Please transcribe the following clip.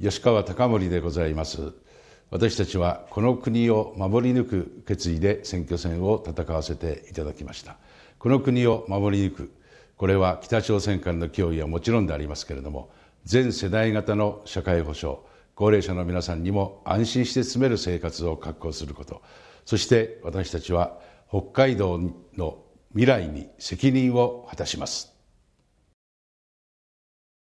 吉川貴盛でございます私たちはこの国を守り抜く決意で選挙戦を戦わせていただきましたこの国を守り抜くこれは北朝鮮間の脅威はもちろんでありますけれども全世代型の社会保障高齢者の皆さんにも安心して住める生活を確保することそして私たちは北海道の未来に責任を果たします